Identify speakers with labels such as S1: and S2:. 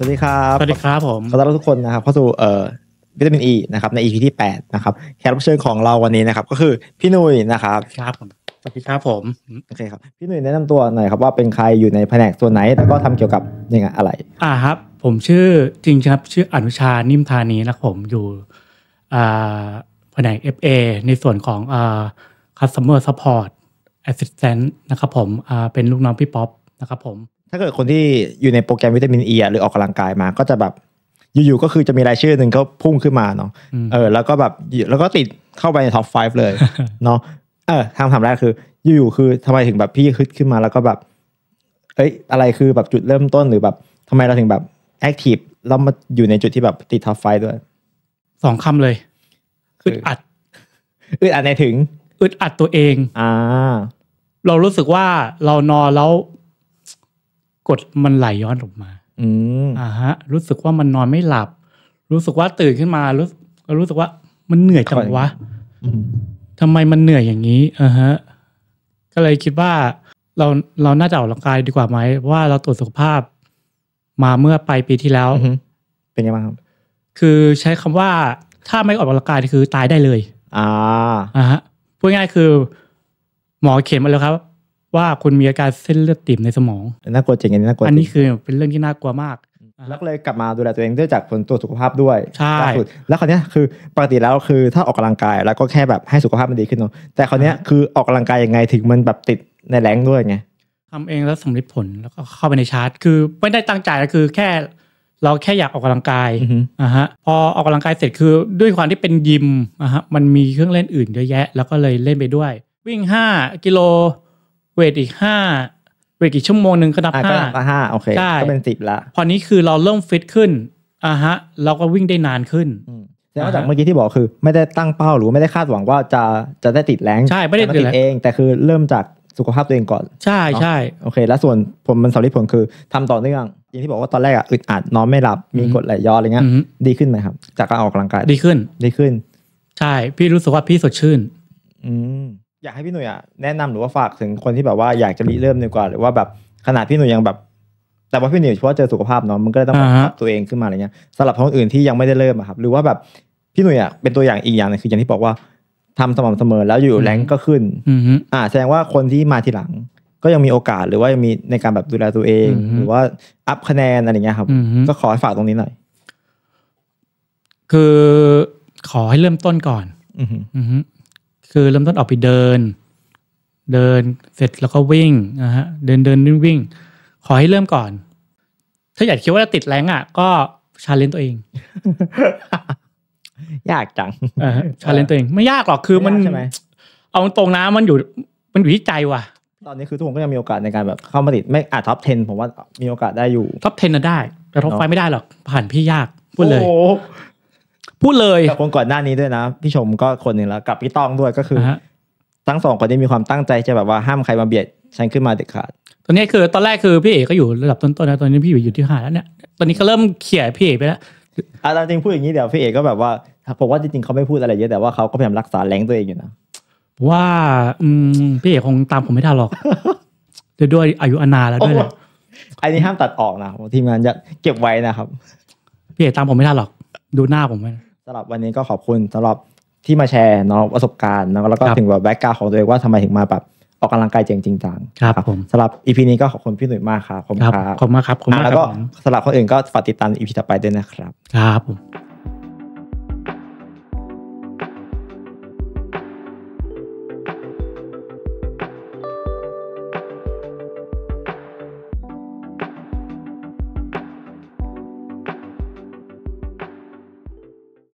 S1: วัสดีครับ สวัสดีครับผมขอต้อนรับทุกคนนะครับเข้าสู่เอ่อวิตามินอีนะครับใน EP ที่แปดนะครับแขกรับเชิญของเราวันนี้นะครับ ก็คือพี่นุ้ยนะครับครับผม สวัสดีครับผมโอเคครับพี่นุ่ยแนะนำตัวหน่อยครับ ว่าเป็นใครอยู่ในแผนกส่วนไหน แล้วก็ทำเกี่ยวกับยังไงอะไร
S2: อ่าครับผมชื่อจริงครับชื่ออนุชานิ่มธานีนะผม อยู่อ่าแผนก FA ในส่วนของอ่า customer support assistant นะครับผมอ่าเป็นลูกน้องพี่ป๊อปนะครับผมถ้า
S1: เกิดคนที่อยู่ในโปรแกรมวิตามินเอหรือออกกำลังกายมา ก็จะแบบ
S2: อยู่ๆก็คือจะมีรา
S1: ยชื่อหนึ่งเขาพุ่งขึ้นมาเนาะเออ แล้วก็แบบแล้วก็ติดเข้าไปในท็อป5เลยเนาะเออคำถามแรกคืออยู่ๆคือทำไมถึงแบบพี่ขึดขึ้นมาแล้วก็แบบ เอ้ย อะไรคือแบบจุดเริ่มต้นหรือแบบทำไมเราถึงแบบแอคทีฟแล้วมาอยู่ในจุดที่แบบติดท็อป5ด้วย
S2: สองคำเลยอึดอัดอึดอัดในถึง อึดอัดตัวเอง อ่า เรารู้สึกว่าเรานอนแล้วกดมันไหลย้อนลงมา อืม อ่าฮะ รู้สึกว่ามันนอนไม่หลับ รู้สึกว่าตื่นขึ้นมา รู้รู้สึกว่ามันเหนื่อยจังวะทำไมมันเหนื่อยอย่างนี้ อ่าฮะ ก็เลยคิดว่าเราเราน่าจะออกกำลังกายดีกว่าไหม ว่าเราตรวจสุขภาพ มาเมื่อปลายปีที่แล้ว เป็นยังไงครับคือใช้คำว่าถ้าไม่ออกกำลังกายคือตายได้เลย อ่า อ่าฮะ พูดง่ายคือ หมอเขียนมาแล้วครับว่าคุณมีอาการเส้นเลือดตีบในสมองน่ากลัวจริงอันนี้น่ากลัวอันนี้คือเป็นเรื่องที่น่ากลัวมาก
S1: แล้วก็เลยกลับมาดูแลตัวเองด้วยจากผลตรวจสุขภาพด้วยใช่แล้วคราวนี้คือปกติแล้วคือถ้าออกกำลังกาย แล้วก็แค่แบบให้สุขภาพมันดีขึ้นเนาะแต่คราวนี้คือออกกำลังกายยังไงถึงมันแบบติดในแรงด้วยไง
S2: ทำเองแล้วสำลิดผลแล้วก็เข้าไปในชาร์ตคือ ไม่ได้ตั้งใจก็คือแค่ เราแค่อยากออกกำลังกายอ่ะฮะพอออกกำลังกายเสร็จคือด้วยความที่เป็นยิมอ่ะฮะมันมีเครื่องเล่นอื่นเยอะแยะ แล้วก็เลยเล่นไปด้วย วิ่งากิโลเวทอีกห้าเวทอีกชั่วโมงหนึ่งก็นับห้าก็ห้าโอเค ก็เป็นสิบละ พอนี้คือเราเริ่มฟิตขึ้นอ่ะฮะ เราก็วิ่งได้นานขึ้นนอกจากเมื่อ
S1: กี้ที่บอกคือ ไม่ได้ตั้งเป้าหรือไม่ได้คาดหวังว่าจะจะได้ติดแรงใช่ไม่ได้ติดเองแต่คือเริ่มจากสุขภาพตัวเองก่อน ใช่ใช่โอเค แล้วส่วนผมมันสำลิดผลคือทำต่อเนื่องอย่างที่บอกว่าตอนแรกอ่ะอึดอัดนอนไม่หลับมีกดไหลย้อนอะไรเงี้ยดีขึ้นไหมครับ จ
S2: ากการออกกำลังกาย ดีขึ้นดีขึ้น ใช่ พี่รู้สึกว่าพี่สดชื่น อืม
S1: อยากให้พี่หนุ่ยอะแนะนำหรือว่าฝากถึงคนที่แบบว่าอยากจะริเริ่มดีกว่า หรือว่าแบบ ขนาดพี่หนุ่ยยังแบบ แต่ว่าพี่หนุ่ยเฉพาะเจอสุขภาพเนาะมันก็เลยต้องปรับตัวเองขึ้นมาอะไรเงี้ยสำหรับคนอื่นที่ยังไม่ได้เริ่มอะครับหรือว่าแบบพี่หนุ่ยอ่ะเป็นตัวอย่างอีกอย่างนึงคือ อย่างที่บอกว่า ทำสม่ำเสมอแล้วอยู่แรงก็ขึ้นอ่า แสดงว่าคนที่มาทีหลัง ก็ยังมีโอกาสหรือว่ายังมีในการแบบดูแลตัวเอง หรือว่า อัพคะแนนอะไรเงี้ยครับก็ขอให้ฝากตรงนี้หน่อย
S2: คือขอให้เริ่มต้นก่อนคือเริ่มต้นออกไปเดิน เดินเสร็จแล้วก็วิ่งนะฮะ เดินเดินวิ่งวิ่งขอให้เริ่มก่อน ถ้าอยากคิดว่าจะติดแรงอ่ะ ก็ชาเลนจ์ตัวเอง ยากจังชาเลนจ์ตัวเอง ไม่ยากหรอกคือมันเอาตรงนะมันอยู่มันอยู่ท
S1: ี่ใจว่ะ ตอนนี้คือทุกคนก็ยังมีโอกาสในการแบบ เข้ามาติดไม่อาจท็อป 10 ผมว่ามีโอกาสได้อยู่ ท็อป 10 นะได้ แต่ท็อปไฟไม่ได้หรอก ผ่านพี่ยากพูดเลยพูดเลยกับคนก่อนหน้านี้ด้วยนะ พี่ชมก็คนหนึ่งแล้วกับพี่ต้องด้วยก็คือทั้งสองคนนี้มีความตั้งใจจะแบบว่าห้ามใครมาเบียดฉันขึ้นมาเด็ดขาด
S2: ตอนนี้คือตอนแรกคือพี่เอกก็อยู่ระดับต้นๆนะตอนนี้พี่อยู่ยที่หาแล้วเนี่ยตอนนี้ก็เริ่มเขี่ยพี่เอกไปแล้วอา
S1: จารย์จริงพูดอย่างนี้เดี๋ยวพี่เอกก็แบบว่าผมว่าจริงๆเขาไม่พูดอะไรเยอะแต่ว่าเขาก็พยายามรักษาแรงตัวเองอยู่นะ
S2: ว่าอืมพี่เอกคงตามผมไม่ทันหรอกด้วยอายุอนาแล้วด้วย
S1: อันนี้ห้ามตัดออกนะทีมงานจะเก็บไว้นะครับ
S2: พี่เอกตามผมไม่ทันหรอกดูหน้าผมไหม
S1: นะสำหรับวันนี้ก็ขอบคุณสำหรับที่มาแชร์เนาะประสบการณ์เนาะแล้วก็ถึงแบบแบ็กกราวของตัวเองว่าทำไมถึงมาแบบออกกำลังกายจริงจริงจังครับผมสำหรับอีพีนี้ก็ขอบคุณพี่หนุ่ยมากครับขอบคุณครับขอบคุณมากครับแล้วก็สำหรับคนอื่นก็ฝากติดตามอีพีต่อไปด้วยนะครับ
S2: ครับผม